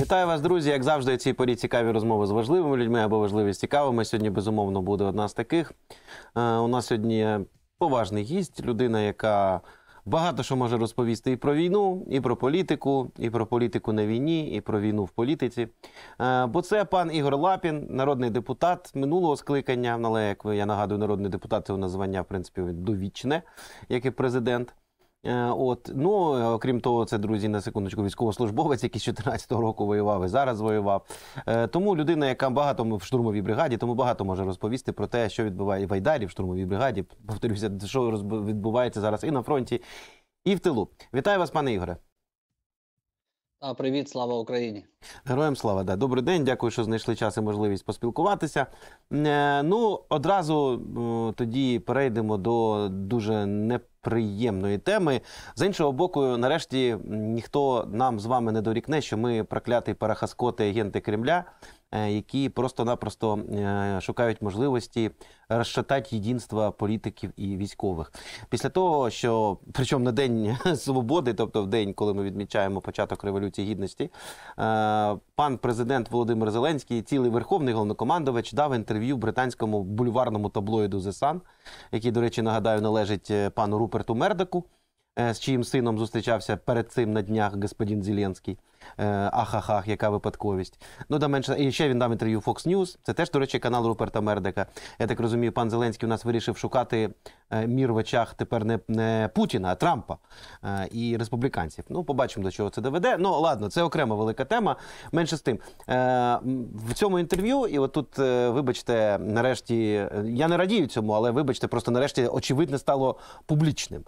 Вітаю вас, друзі. Як завжди, цій порі цікаві розмови з важливими людьми або важливі з цікавими. Сьогодні безумовно буде одна з таких. Е, у нас сьогодні поважний гість, людина, яка багато що може розповісти і про війну, і про політику, і про політику на війні, і про війну в політиці. Е, бо це пан Ігор Лапін, народний депутат минулого скликання. Але як ви я нагадую, народний депутат це у названня в принципі довічне, як і президент. Е, от ну е, крім того, це друзі на секундочку. Військовослужбовець, який з 14-го року воював і зараз воював. Е, тому людина, яка багато в штурмовій бригаді, тому багато може розповісти про те, що відбуває в Айдарі в штурмовій бригаді. Повторюся, що відбувається зараз і на фронті, і в тилу. Вітаю вас, пане Ігоре. А привіт, слава Україні, героям слава да добрий день. Дякую, що знайшли час і можливість поспілкуватися. Ну одразу тоді перейдемо до дуже не приємної теми. З іншого боку, нарешті ніхто нам з вами не дорікне, що ми проклятий парахаскоти агенти Кремля. Е, які просто-напросто е, шукають можливості розшатати єдинство політиків і військових. Після того, що причому на день свободи, тобто в день, коли ми відмічаємо початок революції гідності, е, пан президент Володимир Зеленський, цілий верховний головнокомандувач, дав інтерв'ю британському бульварному таблоїду The Sun, який, до речі, нагадаю, належить пану Руперту Мердаку, з чиїм сином зустрічався перед цим на днях господин Зеленський. Е, ахахах, яка випадковість. Ну да менше і ще він дав інтерв'ю Fox News. Це теж, до речі, канал Руперта Мердека. Я так розумію, пан Зеленський у нас вирішив шукати е, мір в очах тепер не, не Путіна, а Трампа е, і республіканців. Ну, побачимо, до чого це доведе. Ну ладно, це окрема велика тема. Менше з тим в цьому інтерв'ю, і от тут, вибачте, нарешті я не радію цьому, але вибачте, просто нарешті очевидне стало публічним.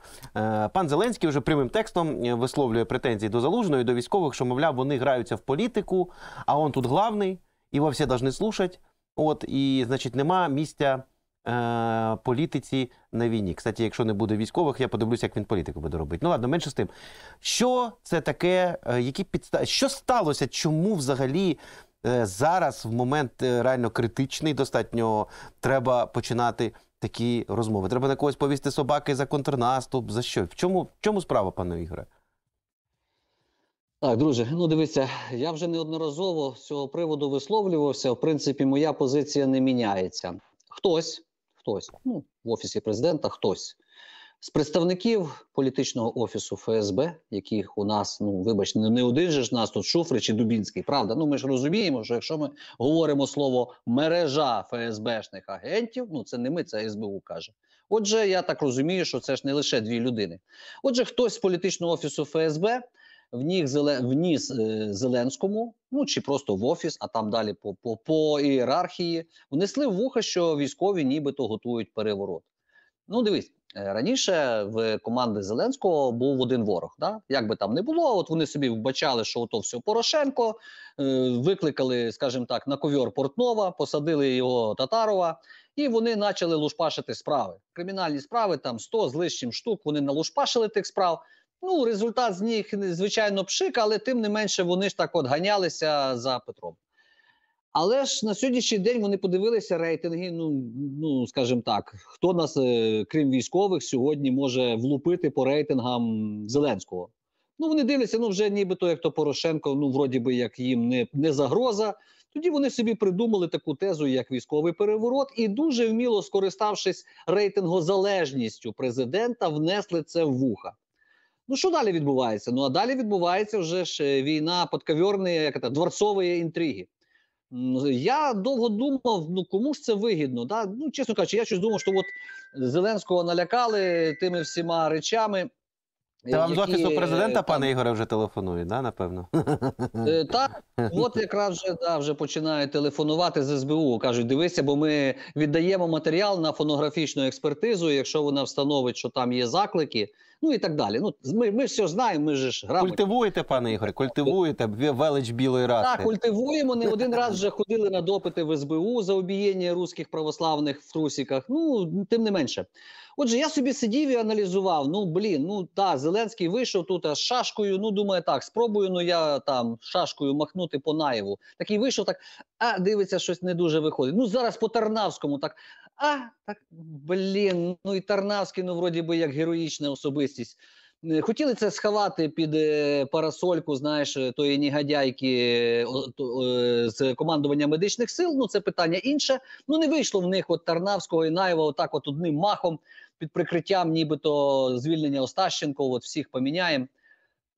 Пан Зеленський вже прямим текстом висловлює претензії до залужної до військових, що мовляв мовляв, вони граються в політику, а он тут главний, і його всі повинні слухати. От, і, значить, нема місця е, політиці на війні. Кстати, якщо не буде військових, я подивлюся, як він політику буде робити. Ну ладно, менше з тим. Що це таке, е, які підстави, що сталося, чому взагалі е, зараз в момент е, реально критичний, достатньо треба починати такі розмови? Треба на когось повісти собаки за контрнаступ, за що? В чому, в чому справа, пане Ігоре? Так, друже, ну дивися, я вже неодноразово з цього приводу висловлювався. В принципі, моя позиція не міняється. Хтось, хтось, ну в офісі президента, хтось з представників політичного офісу ФСБ, яких у нас, ну вибачте, не один же ж нас тут Шуфрич і Дубінський. Правда, ну ми ж розуміємо, що якщо ми говоримо слово мережа ФСБшних агентів, ну це не ми, це СБУ каже. Отже, я так розумію, що це ж не лише дві людини. Отже, хтось з політичного офісу ФСБ в ніг в е, Зеленському, ну чи просто в офіс, а там далі по по, по ієрархії внесли в вуха, що військові нібито готують переворот. Ну, дивись е, раніше в команди Зеленського був один ворог. Да? Як би там не було, от вони собі вбачали, що ото все Порошенко е, викликали, скажімо так, на ковьор Портнова, посадили його Татарова, і вони почали лушпашити справи. Кримінальні справи там 100 з лишнім штук. Вони налушпашили тих справ. Ну, результат з них, звичайно, пшик, але тим не менше вони ж так от ганялися за Петром. Але ж на сьогоднішній день вони подивилися рейтинги. Ну, ну скажімо так, хто нас, е, крім військових, сьогодні може влупити по рейтингам Зеленського. Ну, вони дивляться, ну вже нібито як то Порошенко, ну вроді би як їм не, не загроза. Тоді вони собі придумали таку тезу, як військовий переворот, і дуже вміло скориставшись рейтингозалежністю президента, внесли це в вуха. Ну що далі відбувається? Ну а далі відбувається вже ж е, війна подковерної, як це, дворцової інтриги. Я довго думав, ну кому ж це вигідно? Да? Ну, чесно кажучи, я щось думав, що от Зеленського налякали тими всіма речами. Та вам з офісу президента, е, пане Ігоре, вже телефонує, да, напевно? Е, так, от якраз вже да, вже починають телефонувати з СБУ. Кажуть, дивися, бо ми віддаємо матеріал на фонографічну експертизу. Якщо вона встановить, що там є заклики, ну і так далі. Ну Ми ми все знаємо, ми ж грамотні. Культивуєте, пане Ігоре, культивуєте велич білої раси. Так, культивуємо. Не один раз вже ходили на допити в СБУ за обієння русських православних в трусіках. Ну, тим не менше. Отже, я собі сидів і аналізував. Ну блін, ну та Зеленський вийшов тут з шашкою. Ну думаю, так, спробую. Ну я там шашкою махнути по наєву. Такий вийшов, так а дивиться, щось не дуже виходить. Ну зараз по Тарнавському так. А так блін, ну і Тарнавський, ну вроді би як героїчна особистість. Е, хотіли це сховати під е, парасольку, знаєш, е, тої нігадяйки з командування медичних сил. Ну це питання інше. Ну не вийшло в них от Тарнавського і Наєва, отак, от одним махом під прикриттям, нібито звільнення Остащенко. От всіх поміняємо.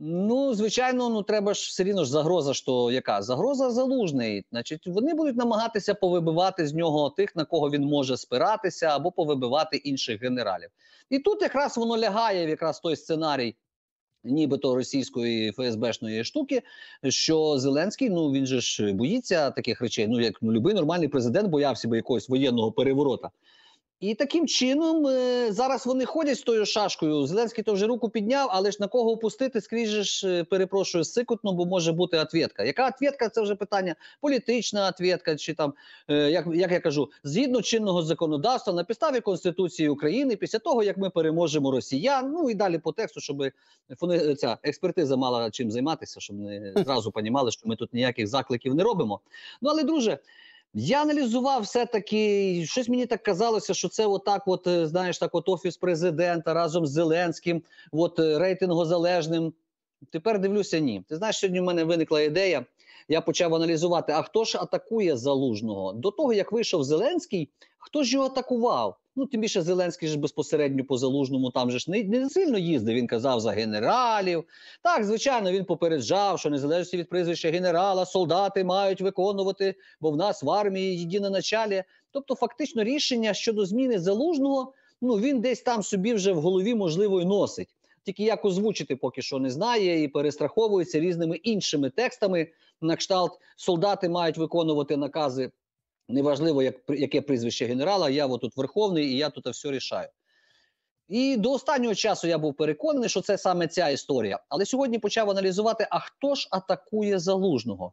Ну, звичайно, ну треба ж все рівно ж загроза. що яка загроза залужний? Значить, вони будуть намагатися повибивати з нього тих, на кого він може спиратися, або повибивати інших генералів. І тут якраз воно лягає в якраз той сценарій, нібито російської ФСБшної штуки, що Зеленський ну він же ж боїться таких речей. Ну як ну, який нормальний президент боявся би якогось воєнного переворота. І таким чином е, зараз вони ходять з тою шашкою. Зеленський то вже руку підняв, але ж на кого опустити скрізь ж, е, перепрошую сикутно, бо може бути ответка. Яка ответка? Це вже питання політична ответка, чи там е, як як я кажу, згідно чинного законодавства на підставі конституції України після того як ми переможемо росіян. Ну і далі по тексту, щоб вони ця експертиза мала чим займатися, щоб не зразу понімали, що ми тут ніяких закликів не робимо. Ну але друже. Я аналізував все-таки, щось мені так казалося, що це отак, от е, знаєш, так, от офіс президента разом з Зеленським, от е, рейтингозалежним. Тепер дивлюся, ні. Ти знаєш, сьогодні в мене виникла ідея. Я почав аналізувати, а хто ж атакує залужного? До того як вийшов Зеленський, хто ж його атакував? Ну тим більше Зеленський ж безпосередньо по залужному там же ж не, не сильно їздив. Він казав за генералів. Так, звичайно, він попереджав, що незалежно від прізвища генерала, солдати мають виконувати, бо в нас в армії єдине на началі. Тобто, фактично, рішення щодо зміни залужного ну він десь там собі вже в голові можливо і носить. Тільки як озвучити, поки що не знає, і перестраховується різними іншими текстами. На кшталт солдати мають виконувати накази Неважливо, як, яке прізвище генерала, я тут верховний і я тут все рішаю. І до останнього часу я був переконаний, що це саме ця історія. Але сьогодні почав аналізувати, а хто ж атакує залужного?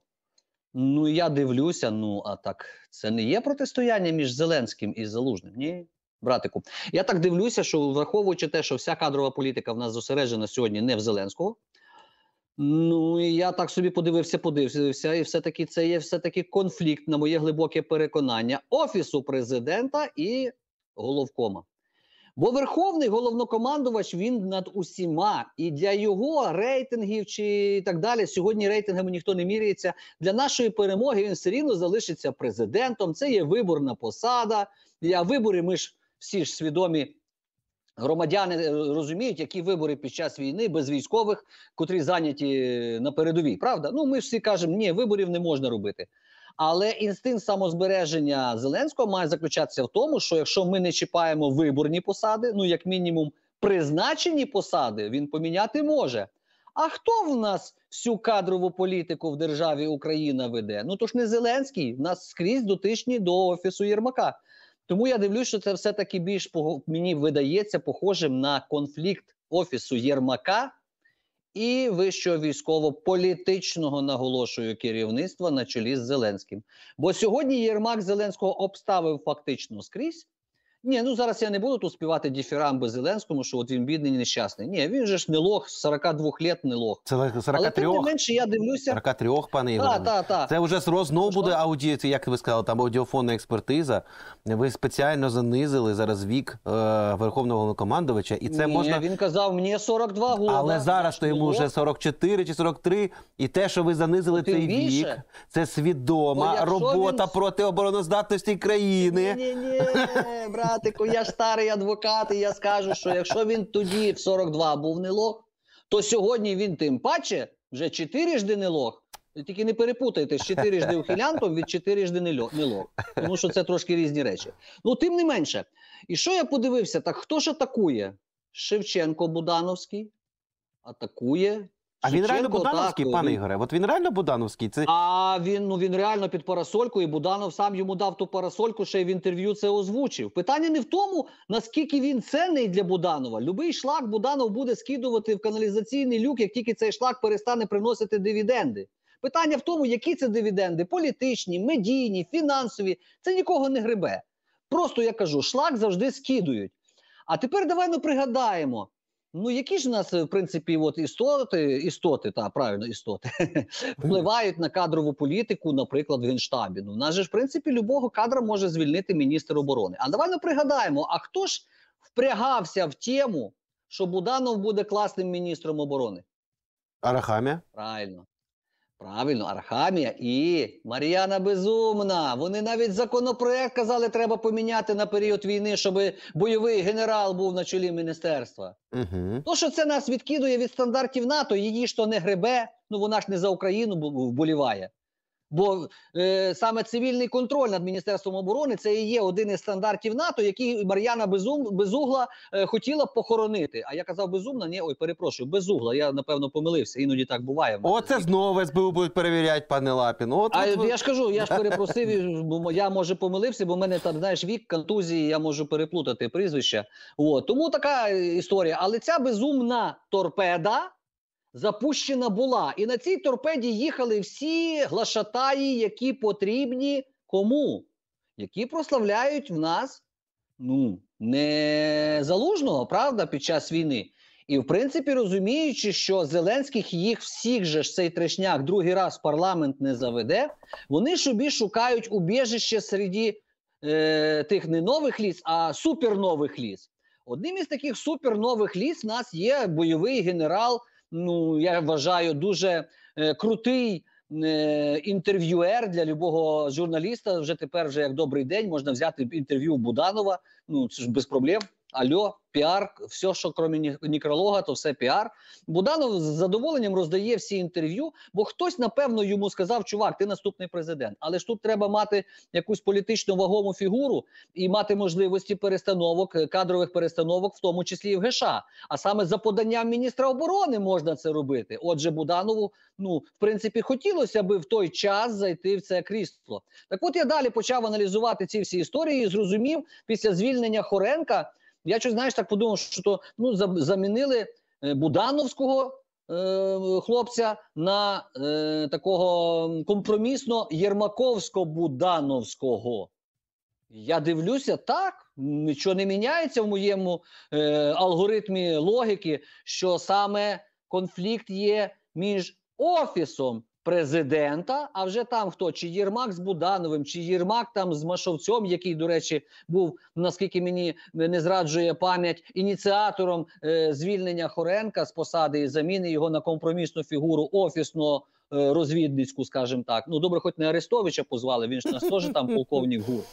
Ну, я дивлюся, ну а так це не є протистояння між Зеленським і Залужним. Ні, братику. Я так дивлюся, що враховуючи те, що вся кадрова політика в нас зосереджена сьогодні не в Зеленського. Ну і я так собі подивився, подивився, і все-таки це є все-таки конфлікт на моє глибоке переконання офісу президента і головкома. Бо верховний головнокомандувач він над усіма, і для його рейтингів чи так далі. Сьогодні рейтингами ніхто не міряється. Для нашої перемоги він все рівно залишиться президентом. Це є виборна посада. А вибори ми ж всі ж свідомі Громадяни е, розуміють, які вибори під час війни без військових, котрі зайняті е, на передовій. Правда, ну ми ж всі кажемо, ні, виборів не можна робити. Але інстинкт самозбереження Зеленського має заключатися в тому, що якщо ми не чіпаємо виборні посади, ну як мінімум призначені посади, він поміняти може. А хто в нас всю кадрову політику в державі Україна веде? Ну то ж не Зеленський, в нас скрізь дотичні до офісу Єрмака. Тому я дивлюсь, що це все таки більш мені видається похожим на конфлікт офісу Єрмака і вищого військово-політичного наголошую керівництва на чолі з Зеленським. Бо сьогодні Єрмак Зеленського обставив фактично скрізь. Ні, ну зараз я не буду тут співати діфірамби Зеленському, що от він бідний і нещасний. Ні, він же ж не лох, 42 лет не лох. Це 43. Але тим не менше я дивлюся. 43, пане Ігоре. Так, так, так. Це вже знову буде ауді, як ви сказали, там аудіофонна експертиза. Ви спеціально занизили зараз вік е, верховного головнокомандувача. І це Ні, можна... він казав, мені 42 года. Але зараз то йому вже 44 чи 43. І те, що ви занизили ну, тим цей більше. вік, це свідома ну, робота він... проти обороноздатності країни. Ні, ні, ні, брат. братику, я старий адвокат, і я скажу, що якщо він тоді в 42 був не лох, то сьогодні він тим паче вже чотирижди не лох. Тільки не перепутайте з чотирижди ухилянтом від чотирижди не лох. Тому що це трошки різні речі. Ну, тим не менше. І що я подивився? Так хто ж атакує? Шевченко Будановський атакує а він реально Будановський, пане Ігоре? От він реально Будановський. Це а він ну він реально під парасолькою. і Буданов сам йому дав ту парасольку. Ще й в інтерв'ю це озвучив. Питання не в тому, наскільки він ценний для Буданова. Любий шлак Буданов буде скидувати в каналізаційний люк, як тільки цей шлак перестане приносити дивіденди. Питання в тому, які це дивіденди: політичні, медійні, фінансові. Це нікого не грибе. Просто я кажу, шлак завжди скидують. А тепер давай ми пригадаємо. Ну, які ж у нас, е, в принципі, от істоти, істоти, та правильно істоти впливають на кадрову політику, наприклад, в Генштабі. Ну, в нас же ж в принципі любого кадра може звільнити міністр оборони. А давай ми пригадаємо, а хто ж впрягався в тему, що Буданов буде класним міністром оборони? Арахамія? Правильно. Правильно, Архамія і Мар'яна Безумна. Вони навіть законопроект казали, треба поміняти на період війни, щоб бойовий генерал був на чолі міністерства. Угу. То, що це нас відкидує від стандартів НАТО, її ж то не гребе, ну вона ж не за Україну вболіває. Бо е, саме цивільний контроль над міністерством оборони це і є один із стандартів НАТО, який Мар'яна Безум Безугла е, хотіла похоронити. А я казав безумна. Ні, ой, перепрошую, безугла. Я напевно помилився. Іноді так буває. О, це знову СБУ будуть перевіряти, пане Лапін. От, а от, я ж кажу, я ж перепросив. Бо я може помилився, бо в мене там знаєш вік контузії. Я можу переплутати прізвище. От тому така історія. Але ця безумна торпеда запущена була. І на цій торпеді їхали всі глашатаї, які потрібні кому? Які прославляють в нас ну, не правда, під час війни. І, в принципі, розуміючи, що Зеленських їх всіх же ж цей трешняк другий раз парламент не заведе, вони собі шукають убіжище серед е, тих не нових ліс, а супернових ліс. Одним із таких супернових ліс у нас є бойовий генерал ну я вважаю, дуже е, крутий. Е, інтерв'юер для любого журналіста вже тепер, вже як добрий день, можна взяти інтерв'ю Буданова. Ну це ж без проблем альо, піар, все, що крім нікролога, то все піар. Буданов з задоволенням роздає всі інтерв'ю, бо хтось, напевно, йому сказав, чувак, ти наступний президент. Але ж тут треба мати якусь політично вагому фігуру і мати можливості перестановок, е, кадрових перестановок, в тому числі і в ГШ. А саме за поданням міністра оборони можна це робити. Отже, Буданову, ну в принципі, хотілося би в той час зайти в це крісло. Так, от я далі почав аналізувати ці всі історії і зрозумів після звільнення Хоренка. Я щось знаєш, так подумав, що то ну замінили е, Будановського. Е, хлопця на е, такого компромісно Єрмаковсько-Будановського. Я дивлюся, так нічого не міняється в моєму е, алгоритмі логіки, що саме конфлікт є між офісом президента. А вже там хто чи Єрмак з Будановим, чи Єрмак там з Машовцем, який, до речі, був наскільки мені не зраджує пам'ять ініціатором е, звільнення Хоренка з посади і заміни його на компромісну фігуру офісно е, Розвідницьку, скажімо так, ну добре, хоч не Арестовича позвали. Він ж нас теж там полковник гур.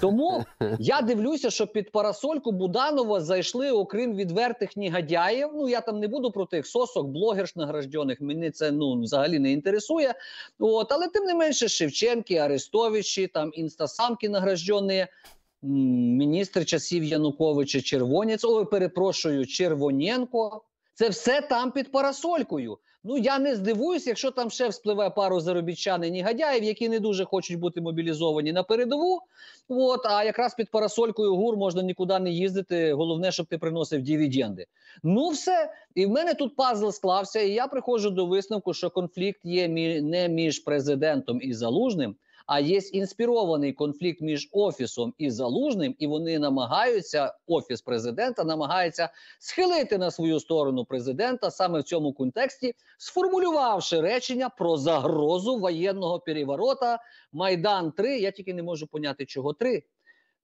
Тому я дивлюся, що під парасольку Буданова зайшли, окрім відвертих негодяїв. Ну я там не буду про тих сосок, блогерш награждених. Мені це ну взагалі не інтересує. От, але тим не менше, Шевченки, Арестовичі, там інстасамки награждені. Міністр часів Януковича Червонець. Ой, перепрошую, Червоненко. Це все там під парасолькою. Ну я не здивуюсь, якщо там ще вспливе пару заробітчан і негодяїв, які не дуже хочуть бути мобілізовані на передову. От, а якраз під парасолькою гур можна нікуди не їздити. Головне, щоб ти приносив дивіденди. Ну все, і в мене тут пазл склався. І я приходжу до висновку, що конфлікт є мі... не між президентом і залужним а є інспірований конфлікт між офісом і залужним, і вони намагаються офіс президента намагається схилити на свою сторону президента саме в цьому контексті, сформулювавши речення про загрозу воєнного переворота Майдан 3 Я тільки не можу поняти, чого 3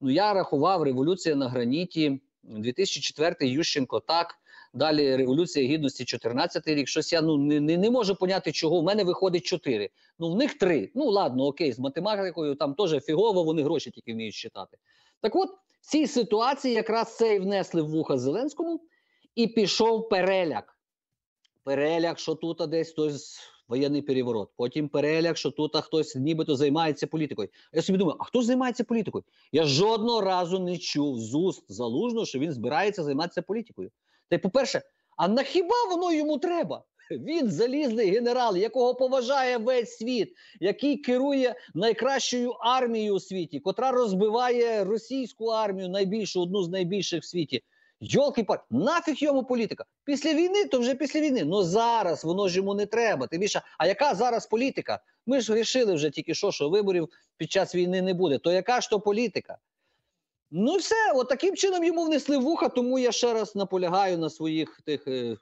Ну я рахував революція на граніті 2004 Ющенко так. Далі революція гідності, 14 рік. Щось я ну не не, не можу поняти, чого в мене виходить 4. Ну в них 3. Ну ладно, окей, з математикою там теж фігово, вони гроші тільки вміють читати. Так от в цій ситуації якраз це і внесли в вуха Зеленському, і пішов переляк. Переляк, що тут десь хтось воєнний переворот. Потім переляк, що тут хтось нібито займається політикою. Я собі думаю, а хто займається політикою? Я жодного разу не чув з уст залужно, що він збирається займатися політикою. Та й по-перше, а нахіба воно йому треба? Він залізний генерал, якого поважає весь світ, який керує найкращою армією у світі, котра розбиває російську армію найбільшу, одну з найбільших в світі. Йолки пак, нафіг йому політика. Після війни, то вже після війни. Ну зараз воно ж йому не треба. Тим більше, а яка зараз політика? Ми ж вирішили вже тільки що, що виборів під час війни не буде. То яка ж то політика? Ну, все, от таким чином йому внесли вуха, тому я ще раз наполягаю на своїх тих е,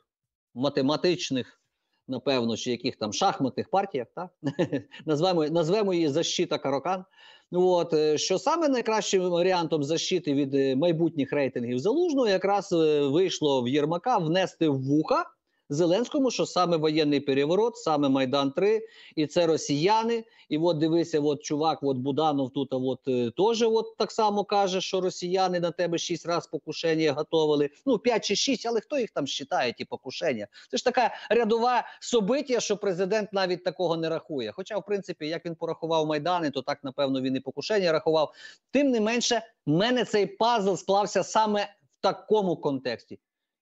математичних, напевно, чи яких там шахматних партіях, так? назвемо назвемо її защита карокан. Ну, от, е, Що саме найкращим варіантом защити від е, майбутніх рейтингів залужного якраз е, вийшло в Єрмака внести в вуха. Зеленському, що саме воєнний переворот, саме Майдан 3 і це росіяни. І от дивися, от чувак, от Буданов тут от е, теж от так само каже, що росіяни на тебе шість разів покушення готували. Ну, п'ять чи шість, але хто їх там вважає, ті покушення? Це ж така рядова собиття, що президент навіть такого не рахує. Хоча, в принципі, як він порахував Майдани, то так, напевно, він і покушення рахував. Тим не менше, в мене цей пазл склався саме в такому контексті.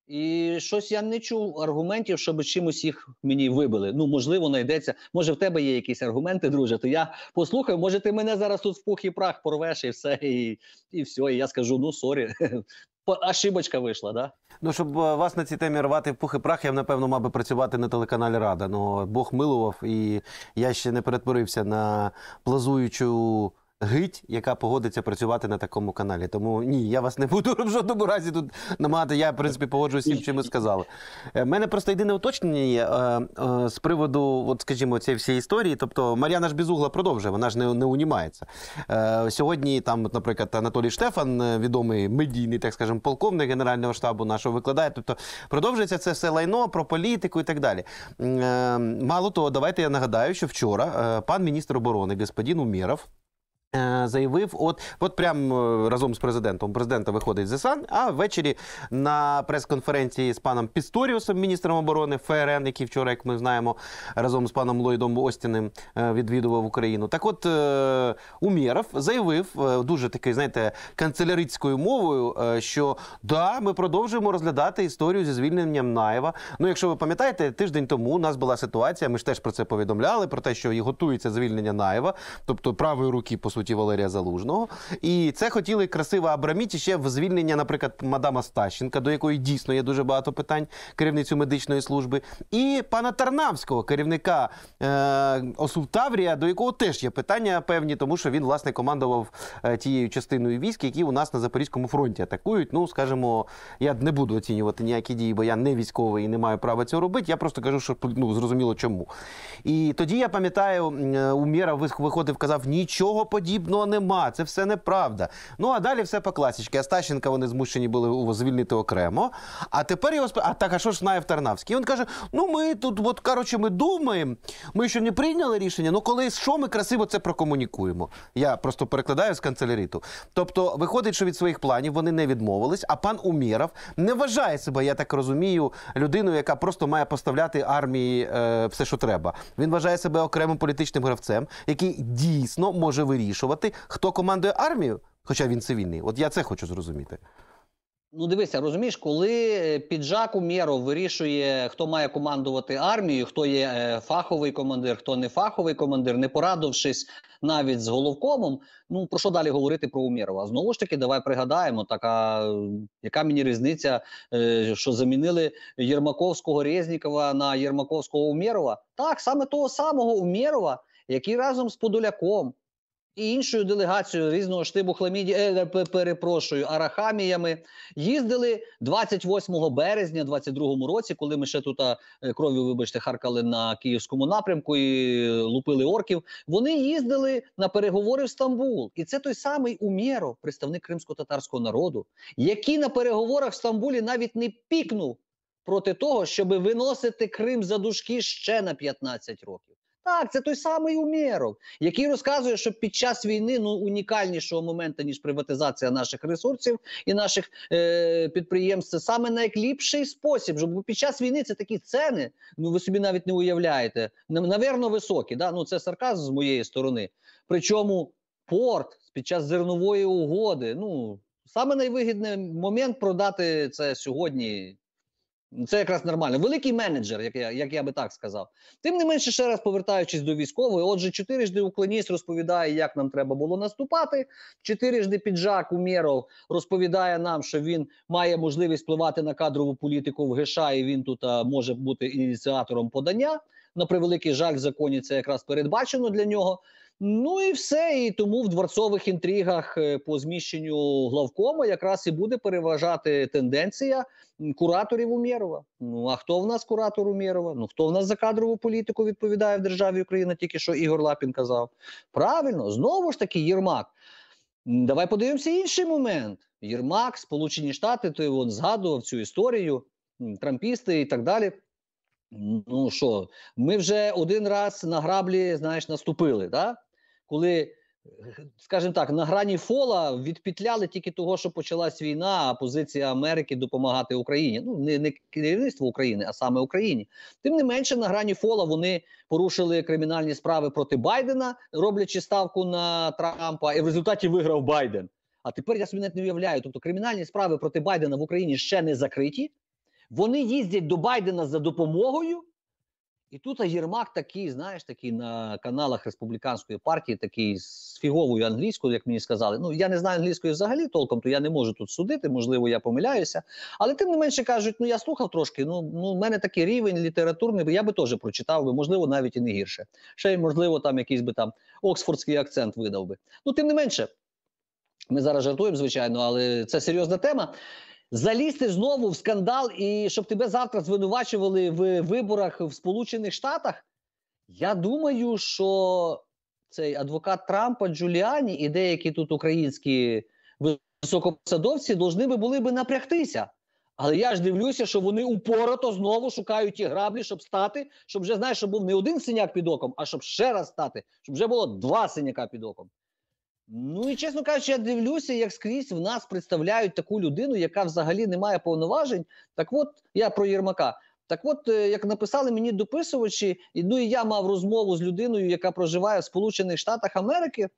І щось я не чув аргументів, щоб чимось їх мені вибили. Ну можливо, знайдеться. Може, в тебе є якісь аргументи, друже. То я послухаю, може, ти мене зараз тут в пух і прах порвеш, і все, і і все. І я скажу: ну сорі, ошибочка вийшла. да? Ну щоб е, вас на цій темі рвати в пух і прах, я напевно мав би працювати на телеканалі Рада. Ну Бог милував, і я ще не перетворився на плазуючу гить, яка погодиться працювати на такому каналі. Тому ні, я вас не буду в жодному разі тут намагати. Я в принципі погоджуюся з тим, що ми сказали. У е, мене просто єдине уточнення є е, е, з приводу, от скажімо, цієї всієї історії. Тобто Мар'яна ж Бізугла продовжує, вона ж не не унімається. Сьогодні там, наприклад, Анатолій Штефан, відомий медійний, так скажемо, полковник Генерального штабу нашого викладає. Тобто продовжується це все лайно про політику і так далі. Мало того, давайте я нагадаю, що вчора пан міністр оборони господин Уміров Е, заявив, от от прям е, разом з президентом. Президента виходить з САН, а ввечері на прес-конференції з паном Пісторіусом, міністром оборони ФРН, який вчора, як ми знаємо, разом з паном Ллойдом Остіним е, відвідував Україну. Так, от Умєров заявив дуже такий, знаєте, канцелярицькою мовою, що да, ми продовжуємо розглядати історію зі звільненням Наєва. Ну, якщо ви пам'ятаєте, тиждень тому у нас була ситуація. Ми ж теж про це повідомляли, про те, що і готується звільнення Наєва, тобто правої руки по суті. Беркут Валерія Залужного. І це хотіли красиво Абраміті ще в звільнення, наприклад, мадама Стащенка, до якої дійсно є дуже багато питань, керівницю медичної служби, і пана Тарнавського, керівника е, Осултаврія, до якого теж є питання певні, тому що він власне командував е, тією частиною військ, які у нас на Запорізькому фронті атакують. Ну, скажімо, я не буду оцінювати ніякі дії, бо я не військовий і не маю права цього робити. Я просто кажу, що ну, зрозуміло чому. І тоді я пам'ятаю, е, у Міра виходив, казав нічого подібного подібного нема. Це все неправда. Ну а далі все по класічці. Астащенка вони змушені були звільнити окремо. А тепер його сп... А так, а що ж знає Тарнавській? І Він каже: ну ми тут, от коротше, ми думаємо, ми ще не прийняли рішення, ну коли що ми красиво це прокомунікуємо. Я просто перекладаю з канцеляріту. Тобто, виходить, що від своїх планів вони не відмовились, а пан Уміров не вважає себе, я так розумію, людиною, яка просто має поставляти армії е, все, що треба. Він вважає себе окремим політичним гравцем, який дійсно може вирішити вирішувати, хто командує армію, хоча він цивільний. От я це хочу зрозуміти. Ну, дивися, розумієш, коли е, піджак у міру вирішує, хто має командувати армією, хто є е, фаховий командир, хто не фаховий командир, не порадившись навіть з головкомом. Ну про що далі говорити про Умєрова? Знову ж таки, давай пригадаємо, така яка мені різниця, е, що замінили Єрмаковського Резнікова на Єрмаковського Умєрова? Так, саме того самого Умєрова, який разом з Подоляком і іншою делегацією різного штибу хламіді е, е перепрошую арахаміями їздили 28 березня, 22-му році, коли ми ще тут е, кров'ю, вибачте, харкали на київському напрямку і лупили орків. Вони їздили на переговори в Стамбул, і це той самий Умєров, представник кримсько-татарського народу, який на переговорах в Стамбулі навіть не пікнув проти того, щоб виносити Крим за дужки ще на 15 років. Так, це той самий Умєров, який розказує, що під час війни ну унікальнішого моменту ніж приватизація наших ресурсів і наших е, підприємств, це саме найліпший спосіб. Бо під час війни це такі ціни. Ну ви собі навіть не уявляєте. Навірно, високі. Да? Ну це сарказм з моєї сторони. Причому порт під час зернової угоди. Ну саме найвигідний момент продати це сьогодні. Ну, це якраз нормально. Великий менеджер, як я як я би так сказав. Тим не менше, ще раз повертаючись до військової, отже, чотирижди уклоніст розповідає, як нам треба було наступати. Чотирижди піджак Умєров розповідає нам, що він має можливість впливати на кадрову політику в ГШ, і він тут а, може бути ініціатором подання. На превеликий жаль, в законі це якраз передбачено для нього. Ну і все. І тому в дворцових інтригах е, по зміщенню главкома якраз і буде переважати тенденція кураторів Умєрова. Ну а хто в нас куратор Умєрова? Ну хто в нас за кадрову політику відповідає в державі Україна? Тільки що Ігор Лапін казав? Правильно, знову ж таки, Єрмак. Давай подивимося інший момент. Єрмак, Сполучені Штати, той він згадував цю історію, трампісти і так далі. Ну що, ми вже один раз на граблі, знаєш, наступили. Да? коли, е, скажімо так, на грані фола відпітляли тільки того, що почалась війна, а позиція Америки допомагати Україні. Ну не не керівництво України, а саме Україні. Тим не менше, на грані фола вони порушили кримінальні справи проти Байдена, роблячи ставку на Трампа, і в результаті виграв Байден. А тепер я собі навіть не уявляю, тобто кримінальні справи проти Байдена в Україні ще не закриті. Вони їздять до Байдена за допомогою. І тут Єрмак такий, знаєш, такий на каналах республіканської партії, такий з фіговою англійською, як мені сказали. Ну я не знаю англійської взагалі толком, то я не можу тут судити. Можливо, я помиляюся. Але тим не менше кажуть, ну я слухав трошки. Ну ну в мене такий рівень літературний, я би теж прочитав би, можливо, навіть і не гірше. Ще й можливо, там якийсь би там оксфордський акцент видав би. Ну тим не менше, ми зараз жартуємо, звичайно, але це серйозна тема залізти знову в скандал і щоб тебе завтра звинувачували в виборах в Сполучених Штатах. Я думаю, що цей адвокат Трампа Джуліані і деякі тут українські високопосадовці должны би були би напрягтися. Але я ж дивлюся, що вони упорото знову шукають ті граблі, щоб стати, щоб вже знаєш, щоб був не один синяк під оком, а щоб ще раз стати, щоб вже було два синяка під оком. Ну і чесно кажучи, я дивлюся, як скрізь в нас представляють таку людину, яка взагалі не має повноважень. Так от я про Єрмака. Так, от е, як написали мені дописувачі, і ну і я мав розмову з людиною, яка проживає в Сполучених Штатах Америки.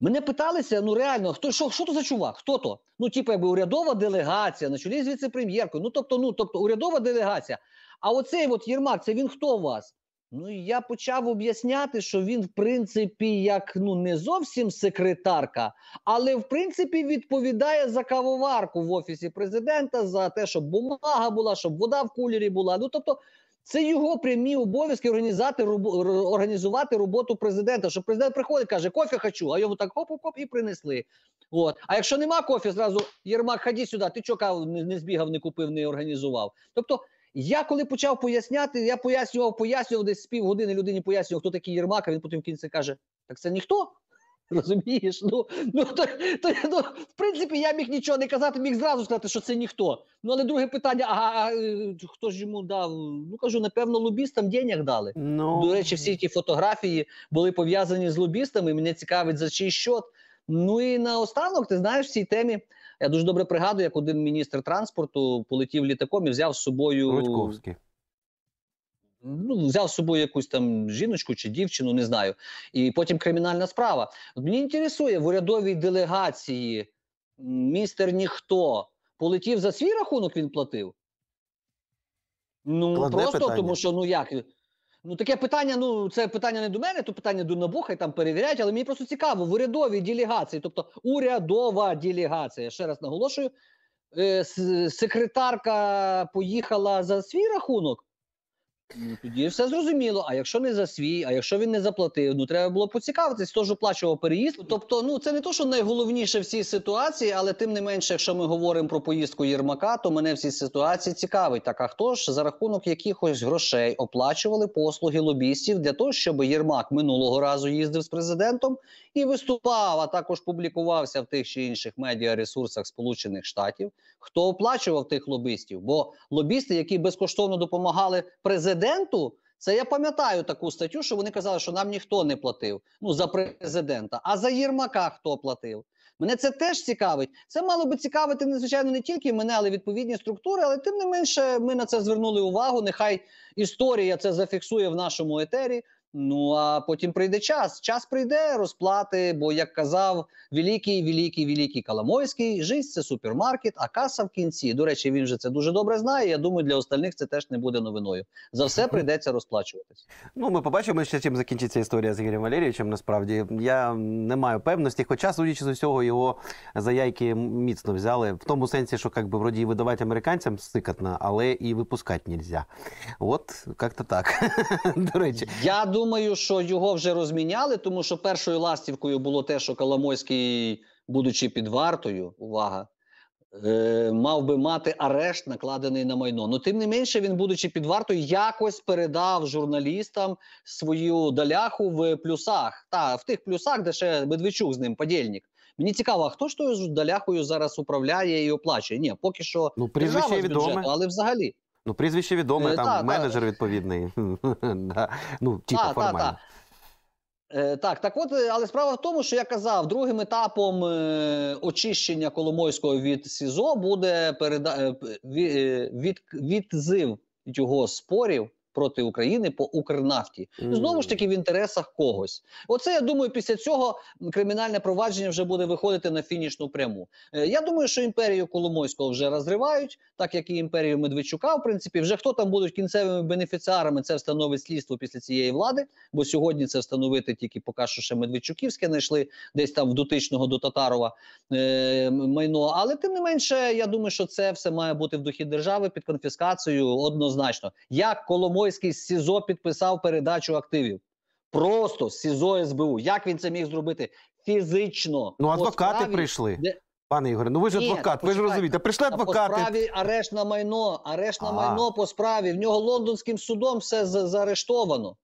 Мене питалися: ну реально, хто що що то за чувак? Хто то? Ну, типу, якби урядова делегація, на чолі з віце-прем'єркою. Ну тобто, ну тобто, урядова делегація. А оцей от Єрмак, це він хто у вас? Ну і я почав об'ясняти, що він, в принципі, як ну не зовсім секретарка, але в принципі відповідає за кавоварку в офісі президента, за те, щоб бумага була, щоб вода в кулері була. Ну тобто, це його прямі обов'язки організувати організувати роботу президента. Щоб президент приходить, каже, кофе хочу, а йому так хоп хоп і принесли. От, а якщо нема кофі, зразу Єрмак, ході сюди. Ти чого каву не збігав, не купив, не організував. Тобто. Я коли почав поясняти, я пояснював, пояснював десь з півгодини людині пояснював, хто такий Єрмак, а він потім в кінці каже: так це ніхто. Розумієш? Ну ну, то, то, ну, в принципі, я міг нічого не казати, міг зразу сказати, що це ніхто. Ну, але друге питання: а, а хто ж йому дав? Ну кажу, напевно, лобістам денег дали. No. Ну. До речі, всі ті фотографії були пов'язані з лобістами. Мене цікавить за чий щот. Ну і наостанок, ти знаєш, в цій темі я дуже добре пригадую, як один міністр транспорту полетів літаком і взяв з собою Рудьковський. Ну, взяв з собою якусь там жіночку чи дівчину, не знаю. І потім кримінальна справа. Мені інтересує в урядовій делегації містер ніхто полетів за свій рахунок, він платив. Ну Кладне просто питання. тому, що ну як Ну, таке питання. Ну, це питання не до мене, то питання до Набуха хай там перевіряють, але мені просто цікаво в урядовій делегації, тобто урядова делегація. Ще раз наголошую, е, секретарка поїхала за свій рахунок, Ну, тоді все зрозуміло. А якщо не за свій, а якщо він не заплатив, ну треба було поцікавитись, хто ж оплачував переїзд. Тобто, ну це не то, що найголовніше в цій ситуації, але тим не менше, якщо ми говоримо про поїздку Єрмака, то мене в цій ситуації цікавить. Так а хто ж за рахунок якихось грошей оплачували послуги лобістів для того, щоб Єрмак минулого разу їздив з президентом і виступав, а також публікувався в тих чи інших медіаресурсах Сполучених Штатів, хто оплачував тих лобістів? Бо лобісти, які безкоштовно допомагали президенту президенту. Це я пам'ятаю таку статтю, що вони казали, що нам ніхто не платив. Ну за президента, а за Єрмака хто платив? Мене це теж цікавить. Це мало би цікавити незвичайно не тільки мене, але й відповідні структури. Але тим не менше, ми на це звернули увагу. Нехай історія це зафіксує в нашому етері. Ну а потім прийде час. Час прийде розплати. Бо як казав великий, великий, великий Коломойський, жисть це супермаркет, а каса в кінці. До речі, він же це дуже добре знає. Я думаю, для остальних це теж не буде новиною. За все прийдеться розплачуватись. Ну ми побачимо, що чим закінчиться історія з Ігорем Валерійовичем. Насправді я не маю певності, хоча, судячи з усього, його заяйки міцно взяли в тому сенсі, що якби вроді видавати американцям сикатно, але і випускати нельзя. От як то так. До речі, я думаю думаю, що його вже розміняли, тому що першою ластівкою було те, що Коломойський, будучи під вартою, увага, е, мав би мати арешт, накладений на майно. Ну тим не менше, він, будучи під вартою, якось передав журналістам свою даляху в плюсах. Та в тих плюсах, де ще Медведчук з ним подільник. Мені цікаво, а хто ж тою даляхою зараз управляє і оплачує? Ні, поки що ну, держава з бюджету, але взагалі. Ну, прізвище відоме, е, там та, менеджер та. відповідний. Ну, типу та, формально. Та, та. Е, так, так от, але справа в тому, що я казав, другим етапом е, очищення Коломойського від СІЗО буде переда... від... відзив його спорів проти України по Укрнафті ну, знову ж таки в інтересах когось. Оце я думаю, після цього кримінальне провадження вже буде виходити на фінішну пряму. Е, я думаю, що імперію Коломойського вже розривають, так як і імперію Медведчука. В принципі, вже хто там будуть кінцевими бенефіціарами, це встановить слідство після цієї влади. Бо сьогодні це встановити тільки поки що ще Медведчуківське знайшли десь там в дотичного до Татарова е, майно. Але тим не менше, я думаю, що це все має бути в духі держави під конфіскацією однозначно. Як Коломойський Савойський з СІЗО підписав передачу активів. Просто з СІЗО СБУ. Як він це міг зробити? Фізично. Ну, адвокати справі, прийшли. Де... Пане Ігоре, ну ви ж Ні, адвокат, ви ж розумієте, прийшли адвокати. По справі арешт на майно, арешт на а. майно по справі. В нього лондонським судом все за заарештовано.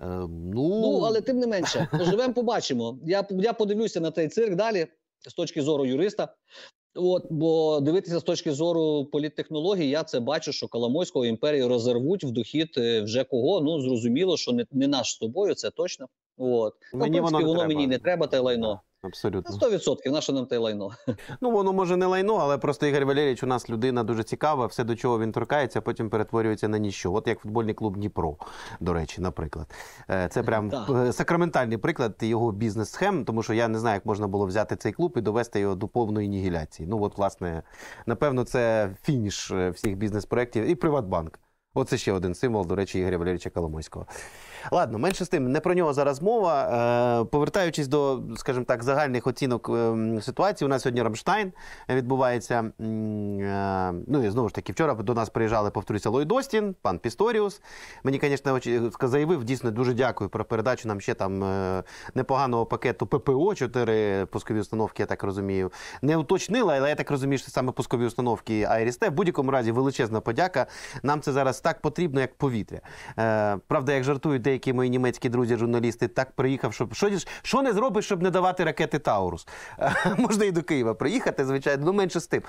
Е, ну... ну, але тим не менше, живемо, побачимо. Я я подивлюся на цей цирк далі з точки зору юриста. От, бо дивитися з точки зору політтехнологій, я це бачу, що Коломойського імперію розірвуть в дохід е, вже кого. Ну зрозуміло, що не не наш з тобою, це точно. От мені ну, в принципі, воно, воно мені не треба, те лайно. Абсолютно. 100% ну, наше нам те лайно. Ну воно може не лайно, але просто Ігор Валерійович у нас людина дуже цікава, все до чого він торкається, а потім перетворюється на ніщо. От як футбольний клуб Дніпро, до речі, наприклад. Е, це прям е, сакраментальний приклад його бізнес-схем, тому що я не знаю, як можна було взяти цей клуб і довести його до повної нігіляції. Ну от, власне, напевно, це фініш е, всіх бізнес-проєктів і Приватбанк. Оце ще один символ, до речі, Ігоря Валерійовича Коломойського. Ладно, менше з тим, не про нього зараз мова. Е, повертаючись до, скажімо так, загальних оцінок ем, ситуації, у нас сьогодні Рамштайн відбувається. Е, ну і знову ж таки, вчора до нас приїжджали, повторюся, Ллойд Остін, пан Пісторіус. Мені, звісно, заявив, дійсно дуже дякую про передачу нам ще там е, непоганого пакету ППО, 4 пускові установки, я так розумію. Не уточнила, але я так розумію, що саме пускові установки Айрісте. В будь-якому разі величезна подяка. Нам це зараз так потрібно, як повітря. Правда, як жартують деякі деякі мої німецькі друзі-журналісти, так приїхав, щоб що що не зробиш, щоб не давати ракети Таурус. Е, можна і до Києва приїхати, звичайно, ну менше з тим.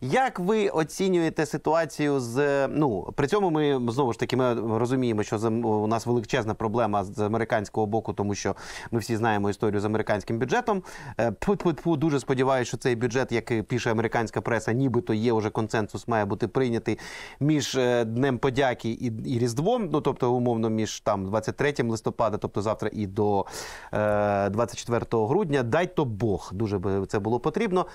Як ви оцінюєте ситуацію з ну при цьому ми знову ж таки ми розуміємо, що у нас величезна проблема з американського боку, тому що ми всі знаємо історію з американським бюджетом. Пу-пу-пу, е, дуже сподіваюся, що цей бюджет, як пише американська преса, нібито є вже консенсус, має бути прийнятий між е, днем подяки і, і різдвом. Ну тобто, умовно, між там 20 23 листопада, тобто завтра і до 24 е, грудня. Дай то Бог дуже би це було потрібно.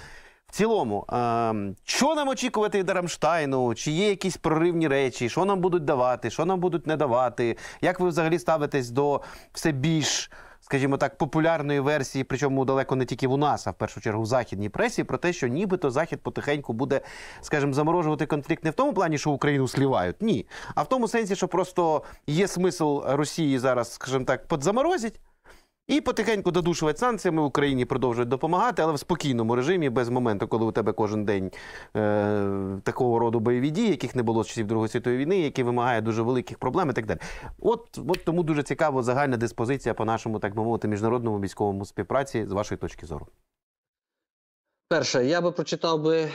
В цілому, е, що нам очікувати від Рамштайну? Чи є якісь проривні речі? Що нам будуть давати? Що нам будуть не давати? Як ви взагалі ставитесь до все більш? скажімо так, популярної версії, причому далеко не тільки у нас, а в першу чергу в західній пресі, про те, що нібито захід потихеньку буде, скажімо, заморожувати конфлікт не в тому плані, що Україну слівають, ні, а в тому сенсі, що просто є смисл Росії зараз, скажімо так, подзаморозить. І потихеньку додушувати санкціями Україні продовжують допомагати, але в спокійному режимі, без моменту, коли у тебе кожен день е, такого роду бойові дії, яких не було з часів Другої світової війни, які вимагають дуже великих проблем і так далі. От от тому дуже цікава загальна диспозиція по нашому, так би мовити, міжнародному військовому співпраці з вашої точки зору. Перше, я би прочитав би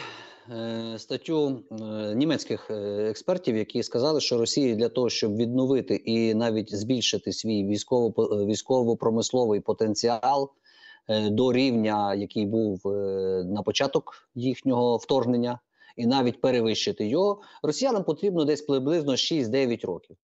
Е, статтю е, німецьких е, експертів, які сказали, що Росія для того, щоб відновити і навіть збільшити свій військово військово-промисловий потенціал до рівня, який був на початок їхнього вторгнення, і навіть перевищити його, росіянам потрібно десь приблизно 6-9 років.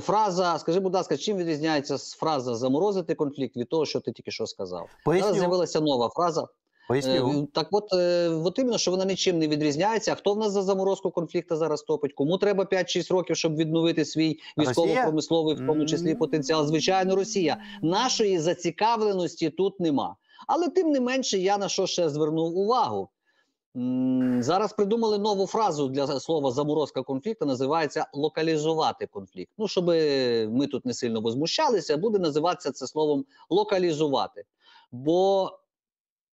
Фраза, скажи, будь ласка, чим відрізняється фраза заморозити конфлікт від того, що ти тільки що сказав? Поясню. Зараз з'явилася нова фраза. Ем, так, от е, от іменно, що вона нічим не відрізняється. Хто в нас за заморозку конфлікту зараз топить? Кому треба 5-6 років, щоб відновити свій військово-промисловий, в тому числі потенціал? Звичайно, Росія нашої зацікавленості тут нема. Але тим не менше, я на що ще звернув увагу. Зараз придумали нову фразу для слова заморозка конфлікту, називається локалізувати конфлікт. Ну, щоб ми тут не сильно возмущалися, буде називатися це словом локалізувати. Бо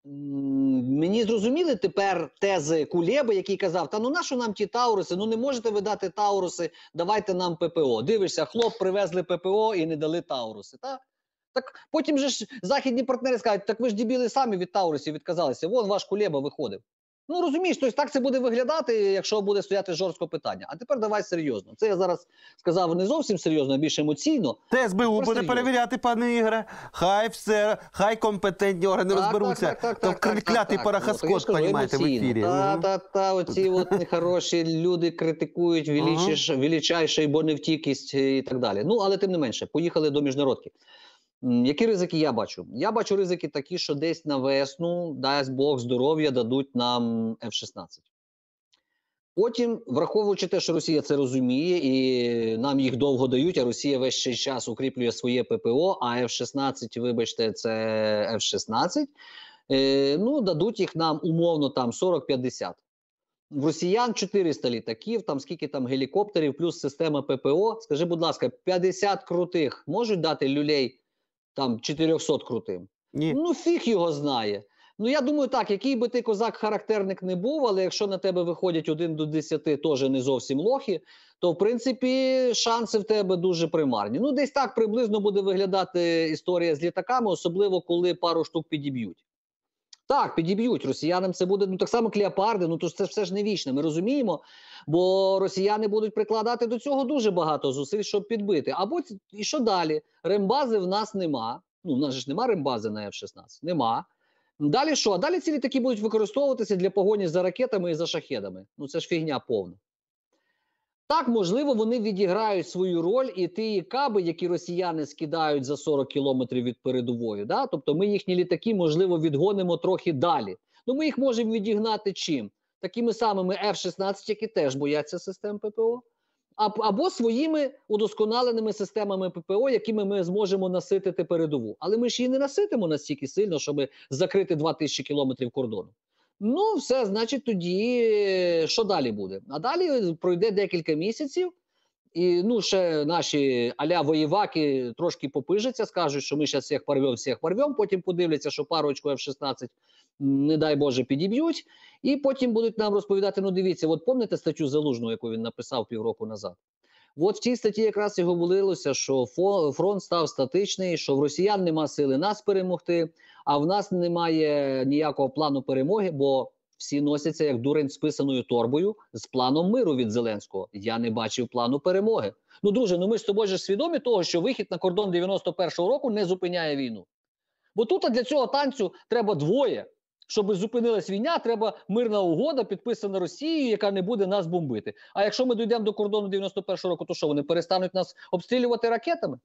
Мені зрозуміли тепер тези Кулєби, який казав: Та ну нащо нам ті Тауруси? Ну не можете ви дати Тауруси, давайте нам ППО. Дивишся, хлоп, привезли ППО і не дали Тауруси. Та? Так потім же ж західні партнери скажуть, так ви ж дібіли самі від Таурусів відказалися. Вон ваш Кулєба виходив. Ну розумієш, тобто так це буде виглядати, якщо буде стояти жорстко питання. А тепер давай серйозно. Це я зараз сказав не зовсім серйозно, а більш емоційно. Те СБУ буде серйозно. перевіряти, пане Ігоре. Хай все, хай компетентні органи так, розберуться. Так, так, так, тобто так, клятий ну, парахаскот, понімаєте, в ефірі. Та, та, та, оці от нехороші люди критикують величайше, величайше, бо невтікість і так далі. Ну але тим не менше, поїхали до міжнародки. Які ризики я бачу? Я бачу ризики такі, що десь на весну дасть Бог здоров'я дадуть нам F-16. Потім, враховуючи те, що Росія це розуміє, і нам їх довго дають, а Росія весь цей час укріплює своє ППО, а F-16, вибачте, це F-16. Е, ну, дадуть їх нам умовно там 40-50. В росіян 400 літаків, там скільки там гелікоптерів, плюс система ППО. Скажи, будь ласка, 50 крутих можуть дати люлей там 400 крутим. Ні. Ну, фіг його знає. Ну, я думаю, так, який би ти козак-характерник не був, але якщо на тебе виходять один до десяти, теж не зовсім лохи, то в принципі шанси в тебе дуже примарні. Ну, десь так приблизно буде виглядати історія з літаками, особливо коли пару штук підіб'ють. Так, підіб'ють росіянам. Це буде ну так само кліопарди. Ну то ж це все ж не вічно. Ми розуміємо, бо росіяни будуть прикладати до цього дуже багато зусиль, щоб підбити. Або і що далі? Рембази в нас нема. Ну в нас ж нема рембази на F-16. Нема. Далі що? А далі ці літаки будуть використовуватися для погоні за ракетами і за шахедами. Ну це ж фігня повна. Так, можливо, вони відіграють свою роль, і ті каби, які росіяни скидають за 40 кілометрів від передової. Да? Тобто ми їхні літаки, можливо, відгонимо трохи далі. Ну ми їх можемо відігнати чим? Такими самими F-16, які теж бояться систем ППО, або своїми удосконаленими системами ППО, якими ми зможемо наситити передову. Але ми ж її не наситимо настільки сильно, щоб закрити тисячі кілометрів кордону. Ну, все, значить, тоді е, що далі буде? А далі пройде декілька місяців, і ну, ще наші аля воєваки трошки попижаться, скажуть, що ми зараз всіх порвемо, всіх порвемо. Потім подивляться, що парочку F-16, не дай Боже, підіб'ють. І потім будуть нам розповідати: ну, дивіться, от помните статтю залужну, яку він написав півроку назад. От в цій статті якраз і говорилося, що фронт став статичний, що в росіян нема сили нас перемогти, а в нас немає ніякого плану перемоги, бо всі носяться як дурень з писаною торбою з планом миру від Зеленського. Я не бачив плану перемоги. Ну, друже, ну ми з тобою ж свідомі того, що вихід на кордон 91-го року не зупиняє війну. Бо тут для цього танцю треба двоє щоб зупинилась війна, треба мирна угода, підписана Росією, яка не буде нас бомбити. А якщо ми дійдемо до кордону 91-го року, то що вони перестануть нас обстрілювати ракетами?